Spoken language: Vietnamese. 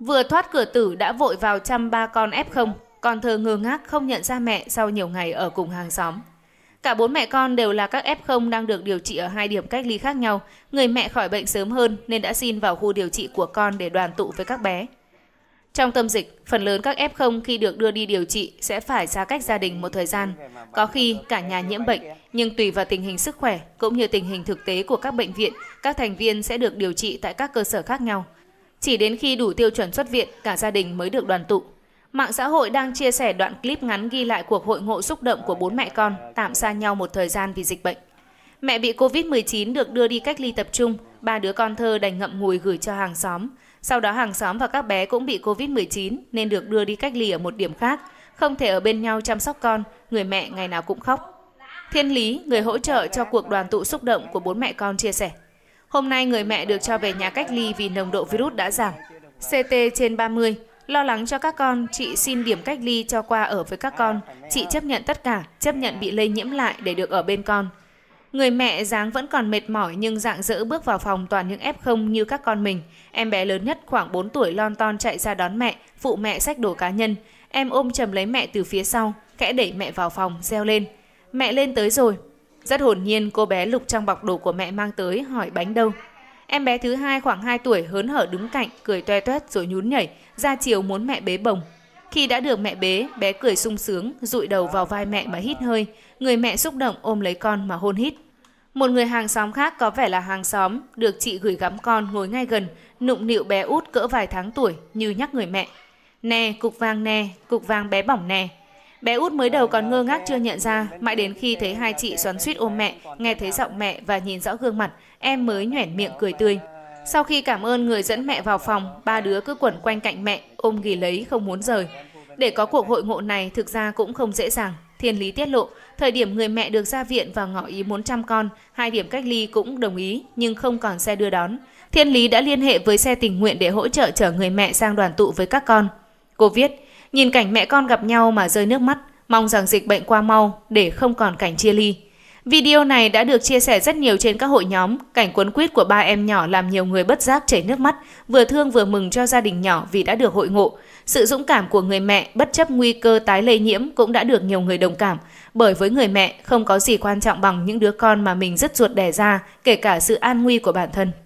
Vừa thoát cửa tử đã vội vào chăm ba con F0, còn thơ ngơ ngác không nhận ra mẹ sau nhiều ngày ở cùng hàng xóm. Cả bốn mẹ con đều là các F0 đang được điều trị ở hai điểm cách ly khác nhau. Người mẹ khỏi bệnh sớm hơn nên đã xin vào khu điều trị của con để đoàn tụ với các bé. Trong tâm dịch, phần lớn các F0 khi được đưa đi điều trị sẽ phải xa cách gia đình một thời gian. Có khi cả nhà nhiễm bệnh, nhưng tùy vào tình hình sức khỏe cũng như tình hình thực tế của các bệnh viện, các thành viên sẽ được điều trị tại các cơ sở khác nhau. Chỉ đến khi đủ tiêu chuẩn xuất viện, cả gia đình mới được đoàn tụ. Mạng xã hội đang chia sẻ đoạn clip ngắn ghi lại cuộc hội ngộ xúc động của bốn mẹ con tạm xa nhau một thời gian vì dịch bệnh. Mẹ bị Covid-19 được đưa đi cách ly tập trung, ba đứa con thơ đành ngậm ngùi gửi cho hàng xóm. Sau đó hàng xóm và các bé cũng bị Covid-19 nên được đưa đi cách ly ở một điểm khác, không thể ở bên nhau chăm sóc con, người mẹ ngày nào cũng khóc. Thiên Lý, người hỗ trợ cho cuộc đoàn tụ xúc động của bốn mẹ con chia sẻ. Hôm nay người mẹ được cho về nhà cách ly vì nồng độ virus đã giảm. CT trên 30, lo lắng cho các con, chị xin điểm cách ly cho qua ở với các con. Chị chấp nhận tất cả, chấp nhận bị lây nhiễm lại để được ở bên con. Người mẹ dáng vẫn còn mệt mỏi nhưng dạng dỡ bước vào phòng toàn những F0 như các con mình. Em bé lớn nhất khoảng 4 tuổi lon ton chạy ra đón mẹ, phụ mẹ sách đồ cá nhân. Em ôm chầm lấy mẹ từ phía sau, kẽ đẩy mẹ vào phòng, reo lên. Mẹ lên tới rồi, rất hồn nhiên cô bé lục trong bọc đồ của mẹ mang tới hỏi bánh đâu. Em bé thứ hai khoảng 2 tuổi hớn hở đứng cạnh, cười toe toét rồi nhún nhảy, ra chiều muốn mẹ bế bồng. Khi đã được mẹ bế, bé cười sung sướng, rụi đầu vào vai mẹ mà hít hơi. Người mẹ xúc động ôm lấy con mà hôn hít. Một người hàng xóm khác có vẻ là hàng xóm, được chị gửi gắm con ngồi ngay gần, nụng nịu bé út cỡ vài tháng tuổi như nhắc người mẹ. Nè, cục vàng nè, cục vàng bé bỏng nè. Bé út mới đầu còn ngơ ngác chưa nhận ra, mãi đến khi thấy hai chị xoắn suýt ôm mẹ, nghe thấy giọng mẹ và nhìn rõ gương mặt, em mới nhoẻn miệng cười tươi. Sau khi cảm ơn người dẫn mẹ vào phòng, ba đứa cứ quẩn quanh cạnh mẹ, ôm ghì lấy không muốn rời. Để có cuộc hội ngộ này thực ra cũng không dễ dàng. Thiên Lý tiết lộ, thời điểm người mẹ được ra viện và ngỏ ý muốn chăm con, hai điểm cách ly cũng đồng ý nhưng không còn xe đưa đón. Thiên Lý đã liên hệ với xe tình nguyện để hỗ trợ chở người mẹ sang đoàn tụ với các con. Cô viết, Nhìn cảnh mẹ con gặp nhau mà rơi nước mắt, mong rằng dịch bệnh qua mau để không còn cảnh chia ly. Video này đã được chia sẻ rất nhiều trên các hội nhóm, cảnh cuốn quýt của ba em nhỏ làm nhiều người bất giác chảy nước mắt, vừa thương vừa mừng cho gia đình nhỏ vì đã được hội ngộ. Sự dũng cảm của người mẹ bất chấp nguy cơ tái lây nhiễm cũng đã được nhiều người đồng cảm, bởi với người mẹ không có gì quan trọng bằng những đứa con mà mình rất ruột đẻ ra, kể cả sự an nguy của bản thân.